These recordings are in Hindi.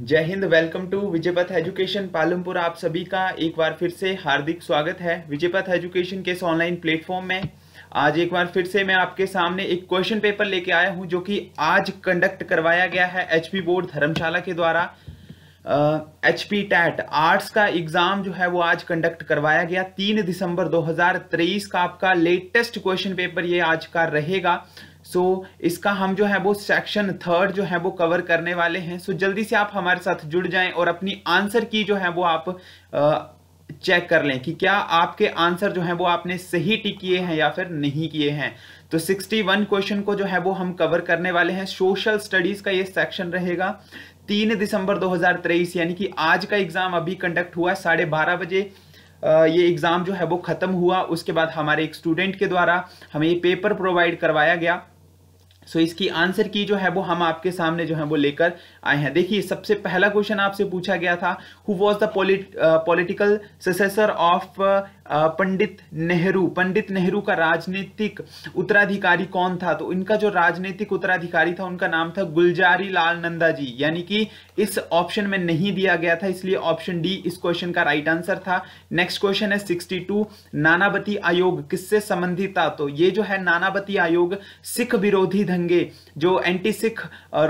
जय हिंद welcome to Vijaypath education Palampur आप सभी का एक बार फिर से हार्दिक स्वागत है विजयपथ एजुकेशन के इस ऑनलाइन प्लेटफॉर्म में आज एक बार फिर से मैं आपके सामने एक क्वेश्चन पेपर लेके आया हूं जो कि आज कंडक्ट करवाया गया है एचपी बोर्ड धर्मशाला के द्वारा एच पी टैट आर्ट्स का एग्जाम जो है वो आज कंडक्ट करवाया गया तीन दिसंबर 2023 का आपका लेटेस्ट क्वेश्चन पेपर ये आज का रहेगा सो so, इसका हम जो है वो सेक्शन थर्ड जो है वो कवर करने वाले हैं सो so, जल्दी से आप हमारे साथ जुड़ जाएं और अपनी आंसर की जो है वो आप चेक कर लें कि क्या आपके आंसर जो है वो आपने सही टिक किए हैं या फिर नहीं किए हैं तो 61 क्वेश्चन को जो है वो हम कवर करने वाले हैं सोशल स्टडीज का ये सेक्शन रहेगा तीन दिसंबर दो यानी कि आज का एग्जाम अभी कंडक्ट हुआ साढ़े बारह बजे ये एग्जाम जो है वो खत्म हुआ उसके बाद हमारे एक स्टूडेंट के द्वारा हमें ये पेपर प्रोवाइड करवाया गया सो so, इसकी आंसर की जो है वो हम आपके सामने जो है वो लेकर आए हैं देखिए सबसे पहला क्वेश्चन आपसे पूछा गया था who was the political successor of Pandit Nehru Pandit Nehru का राजनीतिक उत्तराधिकारी कौन था तो इनका जो राजनीतिक उत्तराधिकारी था उनका नाम था गुलजारी लाल नंदा जी यानी कि इस ऑप्शन में नहीं दिया गया था इसलिए ऑप्शन डी इस क्वेश्चन का राइट आंसर था नेक्स्ट क्वेश्चन है टू नानाबती आयोग किससे संबंधित था तो ये जो है नानाबती आयोग सिख विरोधी दंगे जो एंटी सिख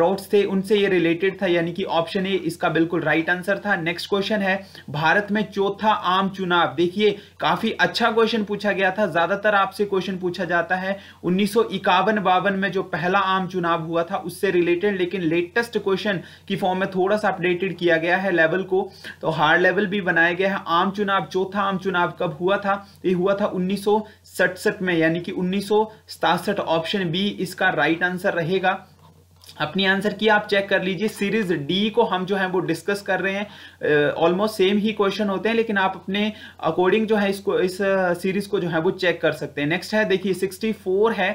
रोड्स थे उनसे ये रिलेटेड था यानी कि ऑप्शन ए इसका बिल्कुल राइट आंसर था नेक्स्ट क्वेश्चन है भारत में चौथा आम चुनाव देखिए काफी अच्छा क्वेश्चन पूछा गया था ज्यादातर आपसे क्वेश्चन पूछा जाता है उन्नीस सौ में जो पहला आम चुनाव हुआ था उससे रिलेटेड लेकिन लेटेस्ट क्वेश्चन की फॉर्म में थोड़ा सा अपडेटेड किया गया है लेवल को तो हार्ड लेवल भी बनाया गया है आम चुनाव चौथा आम चुनाव कब हुआ था ये हुआ था उन्नीस में यानी कि उन्नीस ऑप्शन बी इसका राइट राइट आंसर रहेगा अपनी आंसर की आप चेक कर लीजिए सीरीज डी को हम जो है वो डिस्कस कर रहे हैं ऑलमोस्ट सेम ही क्वेश्चन होते हैं लेकिन आप अपने अकॉर्डिंग जो है इसको इस सीरीज को जो है वो चेक कर सकते हैं नेक्स्ट है देखिए 64 है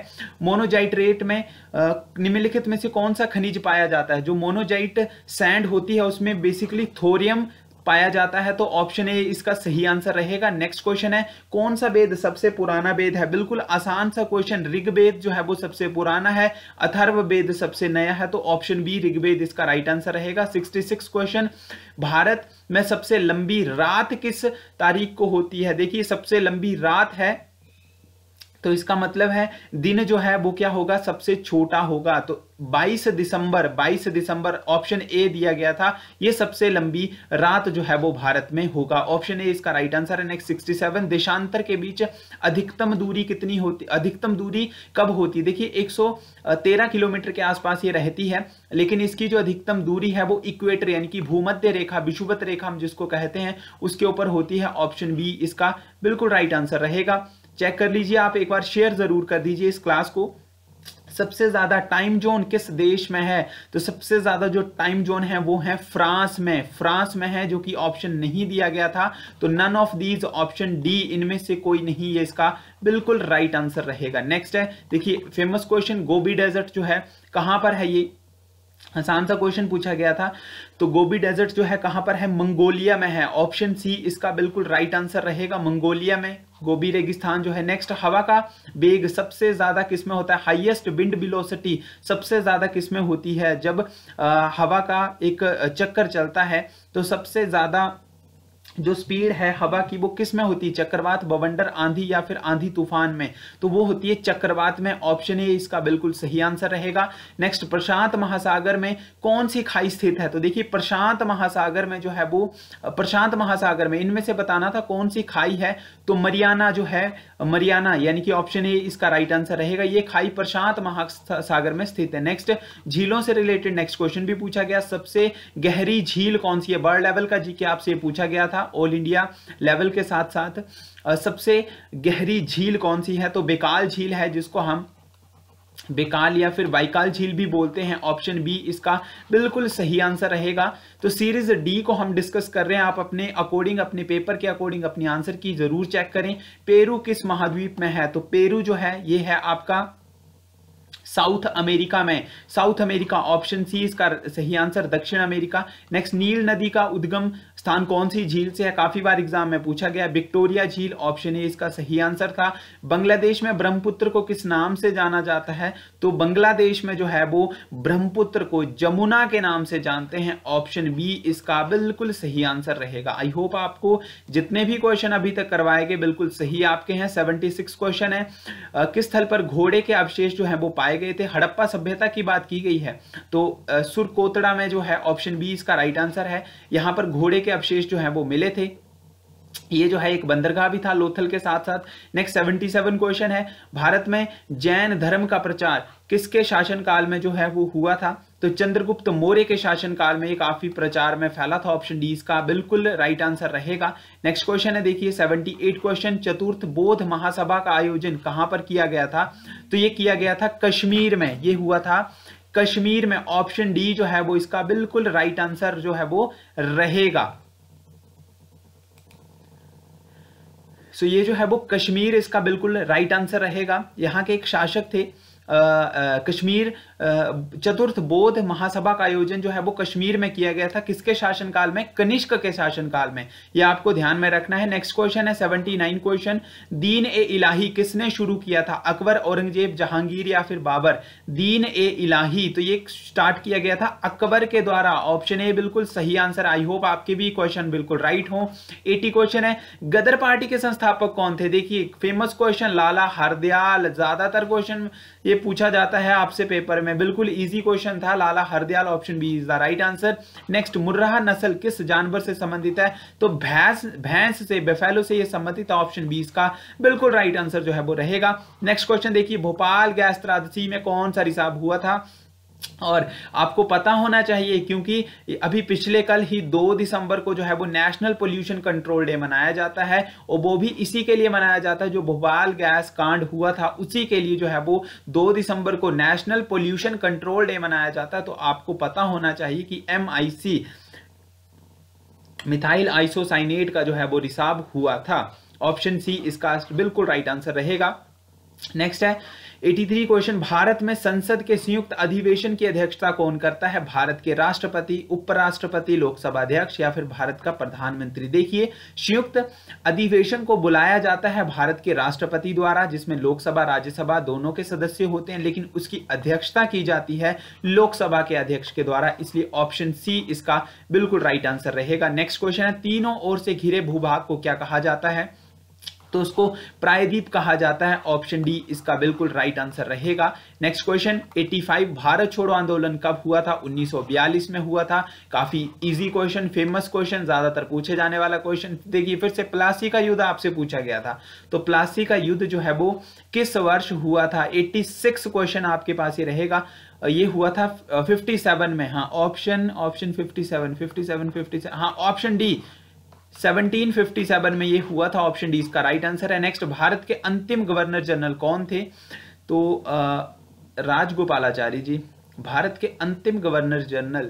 मोनोजाइट रेट में निम्नलिखित में से कौन सा खनिज पाया जाता है जो मोनोजाइट सैंड होती है उसमें बेसिकली थोरियम पाया जाता है तो ऑप्शन ए इसका सही आंसर रहेगा नेक्स्ट क्वेश्चन है कौन सा वेद सबसे पुराना वेद है बिल्कुल आसान सा क्वेश्चन ऋग्वेद जो है वो सबसे पुराना है अथर्व वेद सबसे नया है तो ऑप्शन बी ऋग्वेद इसका राइट आंसर रहेगा 66 क्वेश्चन भारत में सबसे लंबी रात किस तारीख को होती है देखिए सबसे लंबी रात है तो इसका मतलब है दिन जो है वो क्या होगा सबसे छोटा होगा तो 22 दिसंबर 22 दिसंबर ऑप्शन ए दिया गया था ये सबसे लंबी रात जो है वो भारत में होगा ऑप्शन ए इसका राइट आंसर है नेक्स्ट 67 देशांतर के बीच अधिकतम दूरी कितनी होती अधिकतम दूरी कब होती है देखिए 113 किलोमीटर के आसपास ये रहती है लेकिन इसकी जो अधिकतम दूरी है वो इक्वेटर यानी कि भूमध्य रेखा विषुवत रेखा हम जिसको कहते हैं उसके ऊपर होती है ऑप्शन बी इसका बिल्कुल राइट आंसर रहेगा चेक कर लीजिए आप एक बार शेयर ज़रूर कर दीजिए इस क्लास को सबसे ज़्यादा टाइम जोन किस देश में है तो सबसे ज़्यादा जो टाइम जोन है वो है फ्रांस में फ्रांस में है जो कि ऑप्शन नहीं दिया गया था तो none of these option D इनमें से कोई नहीं है इसका बिल्कुल राइट आंसर रहेगा नेक्स्ट है देखिए फेमस क्वेश्चन गोबी डेजर्ट जो है कहां पर है ये आसान सा क्वेश्चन पूछा गया था तो गोबी डेजर्ट जो है कहां पर है मंगोलिया में है ऑप्शन सी इसका बिल्कुल राइट आंसर रहेगा मंगोलिया में गोभी रेगिस्तान जो है नेक्स्ट हवा का वेग सबसे ज़्यादा किसमें होता है हाईएस्ट विंड बिलोसिटी सबसे ज़्यादा किसमें होती है जब आ, हवा का एक चक्कर चलता है तो सबसे ज़्यादा जो स्पीड है हवा की वो किस में होती है चक्रवात बवंडर आंधी या फिर आंधी तूफान में तो वो होती है चक्रवात में ऑप्शन ए इसका बिल्कुल सही आंसर रहेगा नेक्स्ट प्रशांत महासागर में कौन सी खाई स्थित है तो देखिए प्रशांत महासागर में जो है वो प्रशांत महासागर में इनमें से बताना था कौन सी खाई है तो मरियाना जो है मरियाना यानी कि ऑप्शन ए इसका राइट आंसर रहेगा ये खाई प्रशांत महासागर में स्थित है नेक्स्ट झीलों से रिलेटेड नेक्स्ट क्वेश्चन भी पूछा गया सबसे गहरी झील कौन सी है वर्ल्ड लेवल का जी आपसे पूछा गया था था ऑल इंडिया लेवल के साथ साथ सबसे गहरी झील कौन सी है तो बेकाल झील है जिसको हम बेकाल या फिर बाइकाल झील भी बोलते हैं ऑप्शन बी इसका बिल्कुल सही आंसर रहेगा तो सीरीज डी को हम डिस्कस कर रहे हैं आप अपने अकॉर्डिंग अपने पेपर के अकॉर्डिंग अपने आंसर की जरूर चेक करें पेरू किस महाद्वीप में है तो पेरू जो है ये है आपका साउथ अमेरिका में साउथ अमेरिका ऑप्शन सी इसका सही आंसर दक्षिण अमेरिका नेक्स्ट नील नदी का उद्गम स्थान कौन सी झील से है काफी बार एग्जाम में पूछा गया विक्टोरिया झील ऑप्शन ए इसका सही आंसर था बांग्लादेश में ब्रह्मपुत्र को किस नाम से जाना जाता है तो बांग्लादेश में जो है वो ब्रह्मपुत्र को जमुना के नाम से जानते हैं ऑप्शन बी इसका बिल्कुल सही आंसर रहेगा आई होप आपको जितने भी क्वेश्चन अभी तक करवाए गए बिल्कुल सही आपके हैं सेवेंटी क्वेश्चन है किस स्थल पर घोड़े के अवशेष जो है वो पाए गए थे हड़प्पा सभ्यता की बात की गई है तो सुरकोतड़ा में जो है ऑप्शन बी इसका राइट आंसर है यहाँ पर घोड़े के अवशेष जो है वो मिले थे ये जो है एक बंदरगाह भी था लोथल के साथ साथ नेक्स्ट 77 क्वेश्चन है भारत में जैन धर्म का प्रचार किसके शासनकाल में जो है वो हुआ था तो चंद्रगुप्त मौर्य के शासनकाल में काफी प्रचार में फैला था ऑप्शन डी इसका बिल्कुल राइट आंसर रहेगा नेक्स्ट क्वेश्चन है देखिए 78 क्वेश्चन चतुर्थ बोध महासभा का आयोजन कहां पर किया गया था तो ये किया गया था कश्मीर में ये हुआ था कश्मीर में ऑप्शन डी जो है वो इसका बिल्कुल राइट आंसर जो है वो रहेगा सो ये जो है वो कश्मीर इसका बिल्कुल राइट आंसर रहेगा यहां के एक शासक थे आ, आ, कश्मीर चतुर्थ बोध महासभा का आयोजन जो है वो कश्मीर में किया गया था किसके शासनकाल में कनिष्क के शासनकाल में यह आपको ध्यान में रखना है नेक्स्ट क्वेश्चन है seventy nine question Din e इलाही किसने शुरू किया था अकबर औरंगजेब जहांगीर या फिर बाबर दीन ए इलाही तो ये स्टार्ट किया गया था अकबर के द्वारा ऑप्शन ए बिल्कुल सही आंसर आई होप आपके भी क्वेश्चन बिल्कुल राइट हो एटी क्वेश्चन है गदर पार्टी के संस्थापक कौन थे देखिए फेमस क्वेश्चन लाला हरदयाल ज्यादातर क्वेश्चन ये पूछा जाता है आपसे पेपर में में बिल्कुल इजी क्वेश्चन था Lala Hardayal option B is the right answer next Murrah नस्ल किस जानवर से संबंधित है तो भैंस भैंस से बेफेलो से यह संबंधित ऑप्शन बी इसका बिल्कुल राइट आंसर जो है वो रहेगा नेक्स्ट क्वेश्चन देखिए भोपाल गैस त्रादसी में कौन सा रिसाब हुआ था और आपको पता होना चाहिए क्योंकि अभी पिछले कल ही दो दिसंबर को जो है वो नेशनल पोल्यूशन कंट्रोल डे मनाया जाता है और वो भी इसी के लिए मनाया जाता है जो भोपाल गैस कांड हुआ था उसी के लिए जो है वो दो दिसंबर को नेशनल पोल्यूशन कंट्रोल डे मनाया जाता है तो आपको पता होना चाहिए कि एम मिथाइल आइसोसाइनेट का जो है वो रिसाव हुआ था ऑप्शन सी इसका बिल्कुल राइट आंसर रहेगा नेक्स्ट है 83 क्वेश्चन भारत में संसद के संयुक्त अधिवेशन की अध्यक्षता कौन करता है भारत के राष्ट्रपति उपराष्ट्रपति लोकसभा अध्यक्ष या फिर भारत का प्रधानमंत्री देखिए संयुक्त अधिवेशन को बुलाया जाता है भारत के राष्ट्रपति द्वारा जिसमें लोकसभा राज्यसभा दोनों के सदस्य होते हैं लेकिन उसकी अध्यक्षता की जाती है लोकसभा के अध्यक्ष के द्वारा इसलिए ऑप्शन सी इसका बिल्कुल राइट आंसर रहेगा नेक्स्ट क्वेश्चन है तीनों ओर से घिरे भूभाग को क्या कहा जाता है तो उसको प्रायद्वीप कहा जाता है ऑप्शन डी इसका बिल्कुल राइट आंसर रहेगा नेक्स्ट क्वेश्चन 85 भारत छोड़ो आंदोलन कब हुआ था 1942 में हुआ था काफी इजी क्वेश्चन फेमस क्वेश्चन ज्यादातर पूछे जाने वाला क्वेश्चन देखिए फिर से प्लासी का युद्ध आपसे पूछा गया था तो प्लासी का युद्ध जो है वो किस वर्ष हुआ था एट्टी क्वेश्चन आपके पास ही रहेगा ये हुआ था 57 में हाँ ऑप्शन ऑप्शन 57 57 57 हाँ ऑप्शन डी 1757 में ये हुआ था ऑप्शन डी इसका राइट आंसर है नेक्स्ट भारत के अंतिम गवर्नर जनरल कौन थे तो राजगोपालाचारी जी भारत के अंतिम गवर्नर जनरल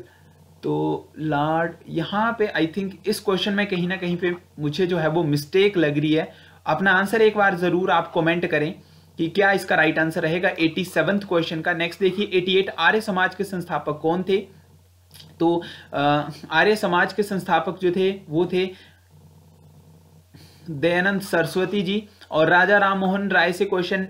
तो लॉर्ड यहाँ पे आई थिंक इस क्वेश्चन में कहीं ना कहीं पे मुझे जो है वो मिस्टेक लग रही है अपना आंसर एक बार ज़रूर आप कमेंट करें कि क्या इसका राइट आंसर रहेगा एटी क्वेश्चन का नेक्स्ट देखिए एटी आर्य समाज के संस्थापक कौन थे तो आर्य समाज के संस्थापक जो थे वो थे दयानंद सरस्वती जी और राजा राम मोहन राय से क्वेश्चन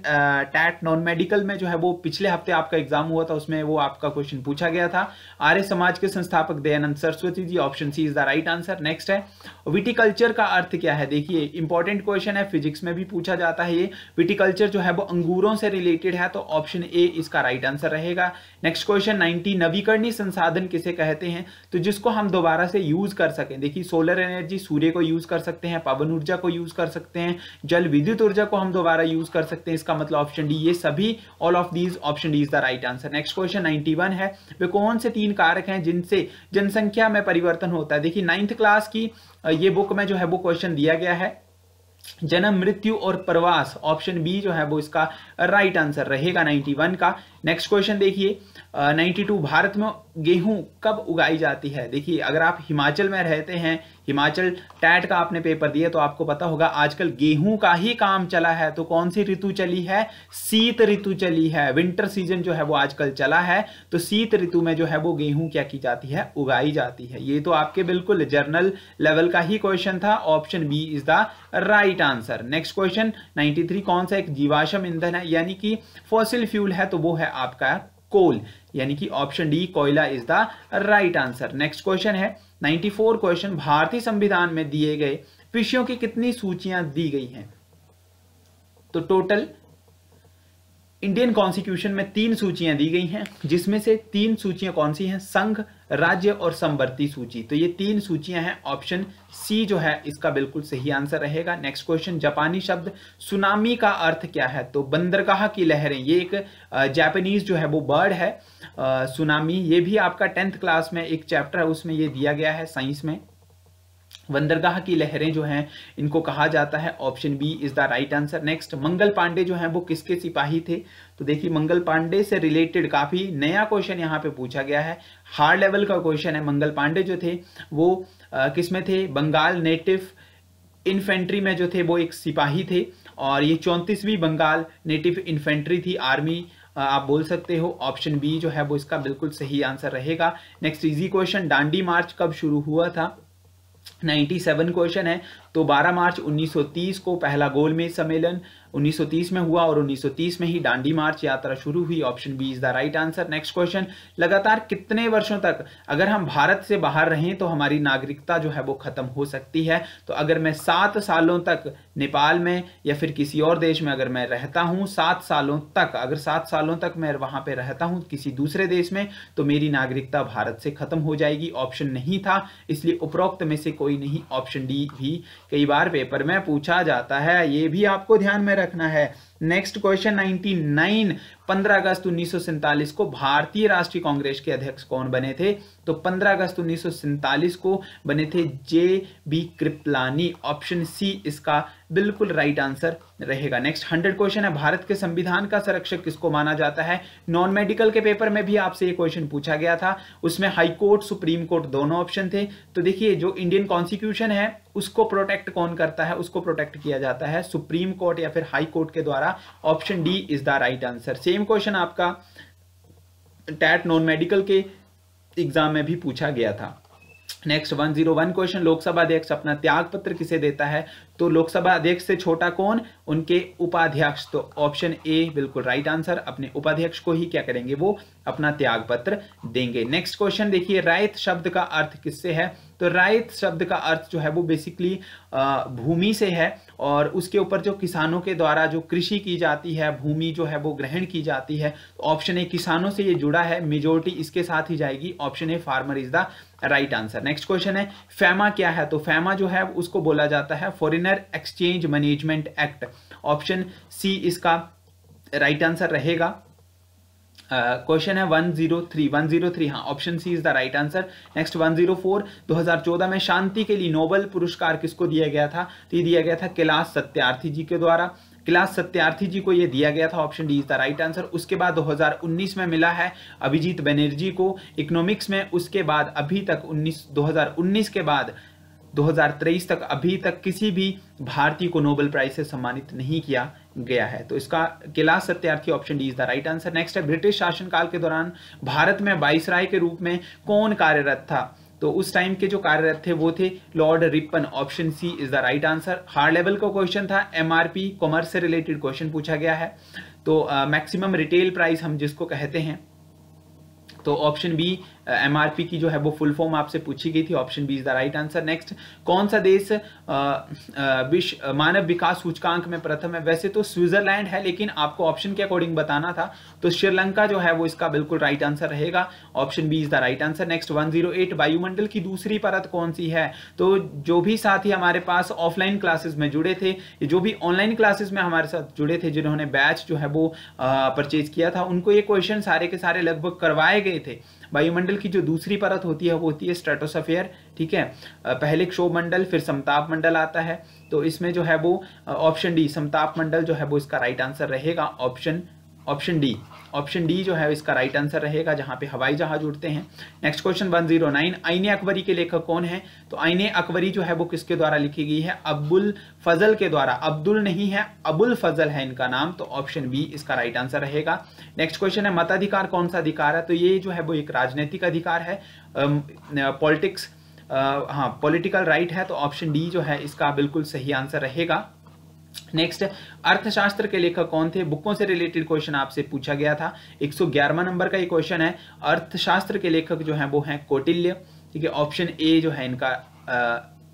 टैट नॉन मेडिकल में जो है वो पिछले हफ्ते आपका एग्जाम हुआ था उसमें वो आपका क्वेश्चन पूछा गया था आर्य समाज के संस्थापक Dayanand Saraswati ji option C is the right answer next है विटिकल्चर का अर्थ क्या है देखिए इंपॉर्टेंट क्वेश्चन है फिजिक्स में भी पूछा जाता है ये विटिकल्चर जो है वो अंगूरों से रिलेटेड है तो ऑप्शन ए इसका राइट आंसर रहेगा नेक्स्ट क्वेश्चन नाइनटी नवीकरणीय संसाधन किसे कहते हैं तो जिसको हम दोबारा से यूज कर सकें देखिए सोलर एनर्जी सूर्य को यूज कर सकते हैं पवन ऊर्जा को यूज कर सकते हैं जल विद्युत विद्युत ऊर्जा को हम दोबारा यूज कर सकते हैं इसका मतलब ऑप्शन डी ये सभी all of these option D is the right answer next question 91 है वे कौन से तीन कारक हैं जिनसे जनसंख्या में परिवर्तन होता है देखिए नाइन्थ क्लास की ये बुक में जो है वो क्वेश्चन दिया गया है जन्म मृत्यु और प्रवास ऑप्शन बी जो है वो इसका राइट आंसर रहेगा 91 का नेक्स्ट क्वेश्चन देखिए 92 टू भारत में गेहूं कब उगाई जाती है देखिए अगर आप हिमाचल में रहते हैं हिमाचल टैट का आपने पेपर दिया तो आपको पता होगा आजकल गेहूं का ही काम चला है तो कौन सी ऋतु चली है शीत ऋतु चली है विंटर सीजन जो है वो आजकल चला है तो शीत ऋतु में जो है वो गेहूं क्या की जाती है उगाई जाती है ये तो आपके बिल्कुल जर्नल लेवल का ही क्वेश्चन था option B is the right answer next question 93 कौन सा एक जीवाशम ईंधन है यानी कि फॉसिल फ्यूल है तो वो है आपका कोल यानी कि ऑप्शन डी कोयला is the right answer next question है 94 क्वेश्चन भारतीय संविधान में दिए गए विषयों की कितनी सूचियां दी गई हैं तो टोटल इंडियन कॉन्स्टिट्यूशन में तीन सूचियां दी गई हैं जिसमें से तीन सूचियां कौन सी हैं संघ राज्य और संवर्ती सूची तो ये तीन सूचियां हैं ऑप्शन सी जो है इसका बिल्कुल सही आंसर रहेगा नेक्स्ट क्वेश्चन जापानी शब्द सुनामी का अर्थ क्या है तो बंदरगाह की लहरें ये एक जापानीज जो है वो बर्ड है सुनामी ये भी आपका टेंथ क्लास में एक चैप्टर है उसमें ये दिया गया है साइंस में बंदरगाह की लहरें जो हैं इनको कहा जाता है option B is the right answer next Mangal Pandey जो हैं वो किसके सिपाही थे तो देखिए मंगल पांडे से रिलेटेड काफी नया क्वेश्चन यहाँ पे पूछा गया है हार्ड लेवल का क्वेश्चन है मंगल पांडे जो थे वो किसमें थे बंगाल नेटिव इन्फेंट्री में जो थे वो एक सिपाही थे और ये चौंतीसवीं बंगाल नेटिव इन्फेंट्री थी आर्मी आप बोल सकते हो ऑप्शन बी जो है वो इसका बिल्कुल सही आंसर रहेगा next easy question Dandi march कब शुरू हुआ था 97 क्वेश्चन है तो 12 मार्च 1930 को पहला गोलमेज सम्मेलन 1930 में हुआ और 1930 में ही डांडी मार्च यात्रा शुरू हुई option B is the right answer next question लगातार कितने वर्षों तक अगर हम भारत से बाहर रहें तो हमारी नागरिकता जो है वो खत्म हो सकती है तो अगर मैं सात सालों तक नेपाल में या फिर किसी और देश में अगर मैं रहता हूँ सात सालों तक अगर सात सालों तक मैं वहां पे रहता हूँ किसी दूसरे देश में तो मेरी नागरिकता भारत से खत्म हो जाएगी ऑप्शन नहीं था इसलिए उपरोक्त में से कोई नहीं ऑप्शन डी भी कई बार पेपर में पूछा जाता है ये भी आपको ध्यान में रखना है नेक्स्ट क्वेश्चन 99 15 अगस्त उन्नीस को भारतीय राष्ट्रीय कांग्रेस के अध्यक्ष कौन बने थे तो 15 अगस्त उन्नीस को बने थे J B Kripalani option C इसका बिल्कुल राइट आंसर रहेगा नेक्स्ट हंड्रेड क्वेश्चन है भारत के संविधान का संरक्षक किसको माना जाता है नॉन मेडिकल के पेपर में भी आपसे ये क्वेश्चन पूछा गया था उसमें हाई कोर्ट सुप्रीम कोर्ट दोनों ऑप्शन थे तो देखिए जो इंडियन कॉन्स्टिट्यूशन है उसको प्रोटेक्ट कौन करता है उसको प्रोटेक्ट किया जाता है सुप्रीम कोर्ट या फिर हाई कोर्ट के द्वारा हमारा option D is the right answer same question आपका टैट नॉन मेडिकल के एग्जाम में भी पूछा गया था नेक्स्ट 101 क्वेश्चन लोकसभा अध्यक्ष अपना त्याग पत्र किसे देता है तो लोकसभा अध्यक्ष से छोटा कौन उनके उपाध्यक्ष तो ऑप्शन ए बिल्कुल राइट आंसर अपने उपाध्यक्ष को ही क्या करेंगे वो अपना त्याग पत्र देंगे नेक्स्ट क्वेश्चन देखिए रायत शब्द का अर्थ किससे है तो राइत शब्द का अर्थ जो है वो बेसिकली भूमि से है और उसके ऊपर जो किसानों के द्वारा जो कृषि की जाती है भूमि जो है वो ग्रहण की जाती है ऑप्शन तो ए किसानों से ये जुड़ा है मेजोरिटी इसके साथ ही जाएगी option A farmer is the right answer next question है फैमा क्या है तो फैमा जो है उसको बोला जाता है foreigner exchange management act option C इसका राइट right आंसर रहेगा क्वेश्चन है one zero three one zero three हाँ option C is the right answer next one zero four दो हजार चौदह में शांति के लिए नोबल पुरस्कार किसको दिया गया था तो ये दिया गया था कैलाश सत्यार्थी जी के द्वारा क्लास सत्यार्थी जी को ये दिया गया था option D is the right answer उसके बाद 2019 में मिला है अभिजीत बनर्जी को इकोनॉमिक्स में उसके बाद अभी तक 19 2019 के बाद 2023 तक अभी तक किसी भी भारतीय को नोबेल प्राइज से सम्मानित नहीं किया गया है तो इसका किला Satyarthi option D is the right answer next है ब्रिटिश शासनकाल के दौरान भारत में वाइसराय के रूप में कौन कार्यरत था तो उस टाइम के जो कार्यरत थे वो थे Lord Ripon option C is the right answer hard level का क्वेश्चन था एमआरपी कॉमर्स से रिलेटेड क्वेश्चन पूछा गया है तो मैक्सिमम रिटेल प्राइस हम जिसको कहते हैं तो ऑप्शन बी एम uh, की जो है वो फुल फॉर्म आपसे पूछी गई थी option B is the right answer next कौन सा देश विश्व मानव विकास सूचकांक में प्रथम है वैसे तो स्विट्जरलैंड है लेकिन आपको ऑप्शन के अकॉर्डिंग बताना था तो श्रीलंका जो है वो इसका बिल्कुल राइट आंसर रहेगा option B is the right answer next one वायुमंडल की दूसरी परत कौन सी है तो जो भी साथी हमारे पास ऑफलाइन क्लासेस में जुड़े थे जो भी ऑनलाइन क्लासेस में हमारे साथ जुड़े थे जिन्होंने बैच जो है वो परचेज किया था उनको ये क्वेश्चन सारे के सारे लगभग करवाए गए थे वायुमंडल मंडल की जो दूसरी परत होती है वो होती है स्ट्रेटोसफेयर ठीक है पहले क्षोभ मंडल फिर समताप मंडल आता है तो इसमें जो है वो ऑप्शन डी समताप मंडल जो है वो इसका राइट आंसर रहेगा option option D option D जो है इसका राइट आंसर रहेगा जहां पे हवाई जहाज उड़ते हैं नेक्स्ट क्वेश्चन 109 आईने अकबरी के लेखक कौन है तो आईने अकबरी जो है वो किसके द्वारा लिखी गई है अब्दुल फजल के द्वारा अब्दुल नहीं है अबुल फजल है इनका नाम तो ऑप्शन बी इसका राइट आंसर रहेगा नेक्स्ट क्वेश्चन है मताधिकार कौन सा अधिकार है तो ये जो है वो एक राजनीतिक अधिकार है पॉलिटिक्स हाँ पोलिटिकल राइट है तो ऑप्शन डी जो है इसका बिल्कुल सही आंसर रहेगा नेक्स्ट अर्थशास्त्र के लेखक कौन थे बुकों से रिलेटेड क्वेश्चन आपसे पूछा गया था एक नंबर का ये क्वेश्चन है अर्थशास्त्र के लेखक जो है वो है कौटिल्य ठीक है ऑप्शन ए जो है इनका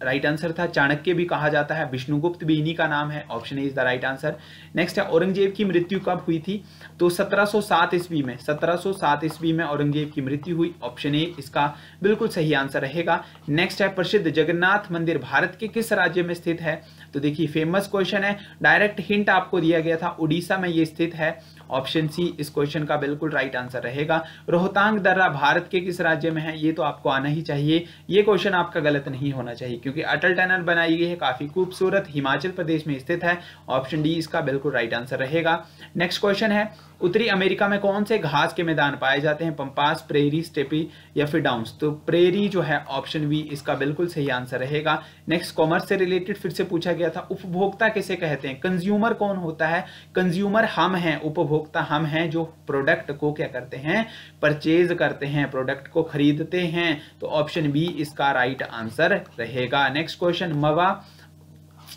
राइट right आंसर था चाणक्य भी कहा जाता है विष्णुगुप्त भी इन्हीं का नाम है option A is the right answer next है औरंगजेब की मृत्यु कब हुई थी तो 1707 ईस्वी में 1707 ईस्वी में औरंगजेब की मृत्यु हुई ऑप्शन ए इसका बिल्कुल सही आंसर रहेगा नेक्स्ट है प्रसिद्ध जगन्नाथ मंदिर भारत के किस राज्य में स्थित है तो देखिए फेमस क्वेश्चन है डायरेक्ट हिंट आपको दिया गया था उड़ीसा में ये स्थित है ऑप्शन सी इस क्वेश्चन का बिल्कुल राइट आंसर रहेगा रोहतांग दर्रा भारत के किस राज्य में है ये तो आपको आना ही चाहिए ये क्वेश्चन आपका गलत नहीं होना चाहिए क्योंकि अटल टनल बनाई गई है काफी खूबसूरत हिमाचल प्रदेश में स्थित है ऑप्शन डी इसका बिल्कुल राइट आंसर रहेगा नेक्स्ट क्वेश्चन है उत्तरी अमेरिका में कौन से घास के मैदान पाए जाते हैं पंपास प्रेरी स्टेपी या फिर डाउंस तो प्रेरी जो है ऑप्शन बी इसका बिल्कुल सही आंसर रहेगा नेक्स्ट कॉमर्स से रिलेटेड फिर से पूछा गया था उपभोक्ता किसे कहते हैं कंज्यूमर कौन होता है कंज्यूमर हम हैं उपभोक्ता उपभोक्ता हम हैं जो प्रोडक्ट को क्या करते हैं परचेज करते हैं प्रोडक्ट को खरीदते हैं तो ऑप्शन बी इसका राइट आंसर रहेगा नेक्स्ट क्वेश्चन मवा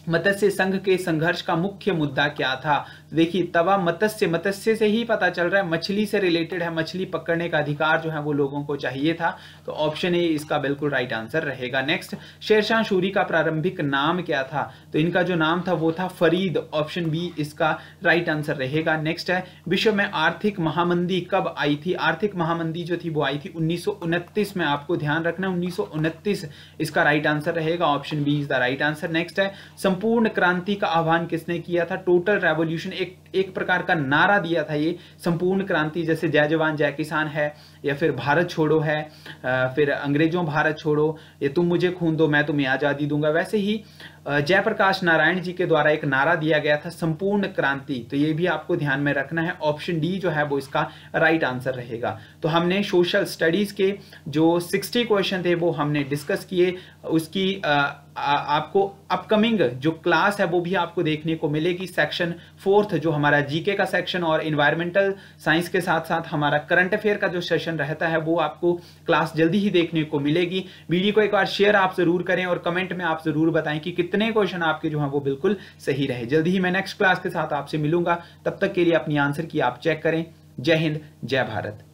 मत्स्य संघ के संघर्ष का मुख्य मुद्दा क्या था देखिए तवा मत्स्य मत्स्य से ही पता चल रहा है मछली से रिलेटेड है मछली पकड़ने का अधिकार जो है वो लोगों को चाहिए था तो ऑप्शन ए इसका बिल्कुल राइट आंसर रहेगा नेक्स्ट शेरशाह शूरी का प्रारंभिक नाम क्या था तो इनका जो नाम था वो था फरीद ऑप्शन बी इसका राइट आंसर रहेगा नेक्स्ट है विश्व में आर्थिक महामंदी कब आई थी आर्थिक महामंदी जो थी वो आई थी उन्नीस में आपको ध्यान रखना उन्नीस इसका राइट आंसर रहेगा option B is the right answer next है संपूर्ण क्रांति का आह्वान किसने किया था टोटल रेवोल्यूशन एक एक प्रकार का नारा दिया था ये संपूर्ण क्रांति जैसे जय जवान जय किसान है या फिर भारत छोड़ो है फिर अंग्रेजों भारत छोड़ो ये तुम मुझे खून दो मैं तुम्हें आज़ादी दूंगा वैसे ही जयप्रकाश नारायण जी के द्वारा एक नारा दिया गया था संपूर्ण क्रांति तो ये भी आपको ध्यान में रखना है ऑप्शन डी जो है वो इसका राइट आंसर रहेगा तो हमने सोशल स्टडीज़ के जो 60 क्वेश्चन थे वो हमने डिस्कस किए उसकी आ, आ, आपको अपकमिंग जो क्लास है वो भी आपको देखने को मिलेगी सेक्शन फोर्थ जो हम हमारा जीके का सेक्शन और इन्वायरमेंटल साइंस के साथ साथ हमारा करंट अफेयर का जो सेशन रहता है वो आपको क्लास जल्दी ही देखने को मिलेगी वीडियो को एक बार शेयर आप जरूर करें और कमेंट में आप जरूर बताएं कि कितने क्वेश्चन आपके जो हैं वो बिल्कुल सही रहे जल्दी ही मैं नेक्स्ट क्लास के साथ आपसे मिलूंगा तब तक के लिए अपनी आंसर की आप चेक करें जय हिंद जय भारत